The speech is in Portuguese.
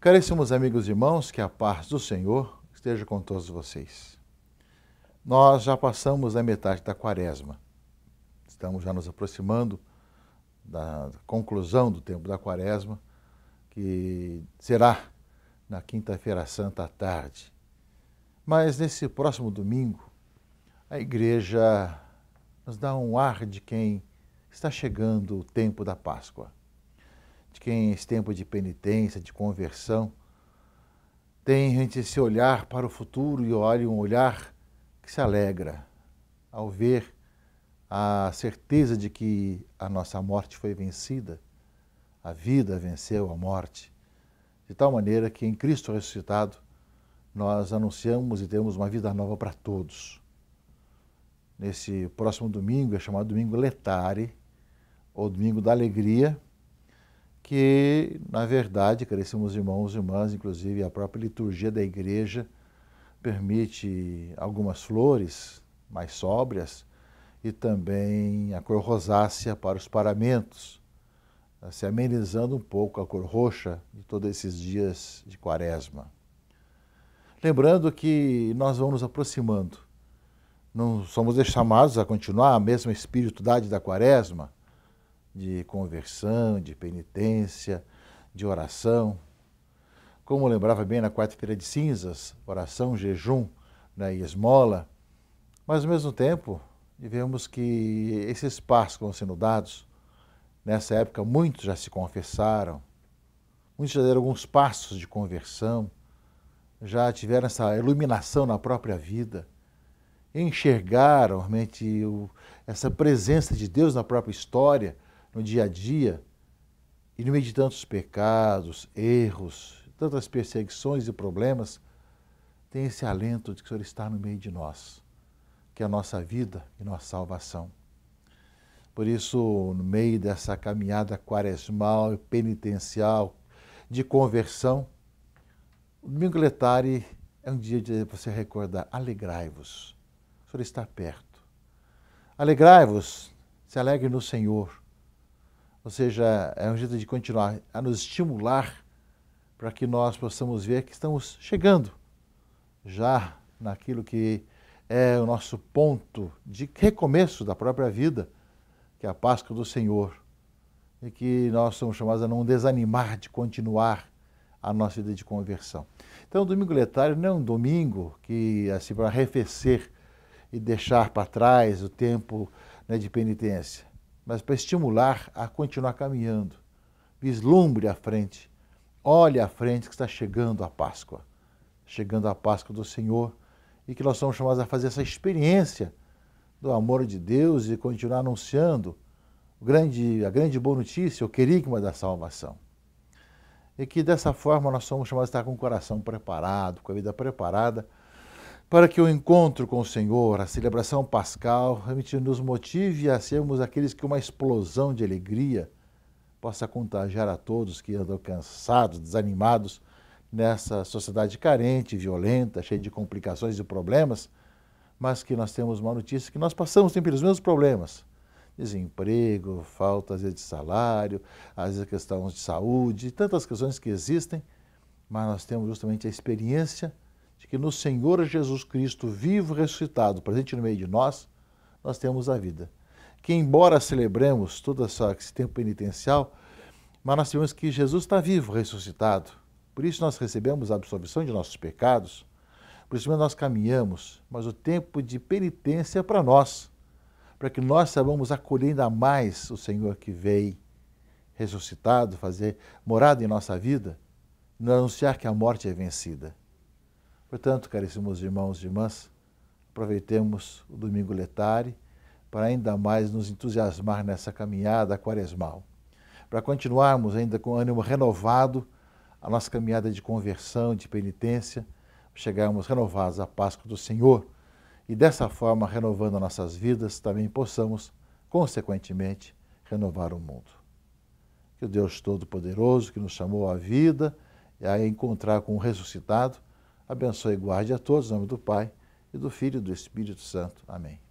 Caríssimos amigos e irmãos, que a paz do Senhor esteja com todos vocês. Nós já passamos da metade da quaresma. Estamos já nos aproximando da conclusão do tempo da quaresma, que será na quinta-feira santa à tarde. Mas nesse próximo domingo, a igreja nos dá um ar de quem está chegando o tempo da Páscoa de quem esse tempo de penitência, de conversão, tem gente esse olhar para o futuro e olha um olhar que se alegra ao ver a certeza de que a nossa morte foi vencida, a vida venceu a morte, de tal maneira que em Cristo ressuscitado nós anunciamos e temos uma vida nova para todos. Nesse próximo domingo, é chamado Domingo Letare, ou Domingo da Alegria, que, na verdade, caríssimos irmãos e irmãs, inclusive a própria liturgia da igreja permite algumas flores mais sóbrias e também a cor rosácea para os paramentos, eh, se amenizando um pouco a cor roxa de todos esses dias de quaresma. Lembrando que nós vamos nos aproximando, não somos chamados a continuar a mesma espiritualidade da quaresma, de conversão, de penitência, de oração. Como lembrava bem na quarta-feira de cinzas, oração, jejum né, e esmola. Mas, ao mesmo tempo, vemos que esses passos que vão sendo dados, nessa época muitos já se confessaram, muitos já deram alguns passos de conversão, já tiveram essa iluminação na própria vida, enxergaram realmente essa presença de Deus na própria história, no dia a dia, e no meio de tantos pecados, erros, tantas perseguições e problemas, tem esse alento de que o Senhor está no meio de nós, que é a nossa vida e nossa salvação. Por isso, no meio dessa caminhada quaresmal e penitencial de conversão, o domingo Letário é um dia de você recordar: alegrai-vos, o Senhor está perto. Alegrai-vos, se alegre no Senhor. Ou seja, é um jeito de continuar a nos estimular para que nós possamos ver que estamos chegando já naquilo que é o nosso ponto de recomeço da própria vida, que é a Páscoa do Senhor. E que nós somos chamados a não desanimar de continuar a nossa vida de conversão. Então, o domingo letário não é um domingo que, assim, para arrefecer e deixar para trás o tempo né, de penitência mas para estimular a continuar caminhando. Vislumbre à frente, olhe à frente que está chegando a Páscoa, chegando a Páscoa do Senhor, e que nós somos chamados a fazer essa experiência do amor de Deus e continuar anunciando grande, a grande boa notícia, o querigma da salvação. E que dessa forma nós somos chamados a estar com o coração preparado, com a vida preparada para que o encontro com o Senhor, a celebração pascal, realmente nos motive a sermos aqueles que uma explosão de alegria possa contagiar a todos que andam cansados, desanimados nessa sociedade carente, violenta, cheia de complicações e problemas, mas que nós temos uma notícia que nós passamos sempre pelos mesmos problemas. Desemprego, falta às vezes de salário, às vezes questões de saúde, tantas questões que existem, mas nós temos justamente a experiência de que no Senhor Jesus Cristo, vivo ressuscitado, presente no meio de nós, nós temos a vida. Que embora celebremos todo esse tempo penitencial, mas nós sabemos que Jesus está vivo, ressuscitado. Por isso nós recebemos a absolvição de nossos pecados, por isso nós caminhamos, mas o tempo de penitência é para nós, para que nós saibamos acolher ainda mais o Senhor que veio ressuscitado, fazer morada em nossa vida, no anunciar que a morte é vencida. Portanto, caríssimos irmãos e irmãs, aproveitemos o domingo letare para ainda mais nos entusiasmar nessa caminhada quaresmal, para continuarmos ainda com ânimo renovado a nossa caminhada de conversão, de penitência, chegarmos renovados à Páscoa do Senhor e dessa forma, renovando nossas vidas, também possamos, consequentemente, renovar o mundo. Que o Deus Todo-Poderoso, que nos chamou à vida e a encontrar com o ressuscitado, abençoe e guarde a todos, em nome do Pai, e do Filho e do Espírito Santo. Amém.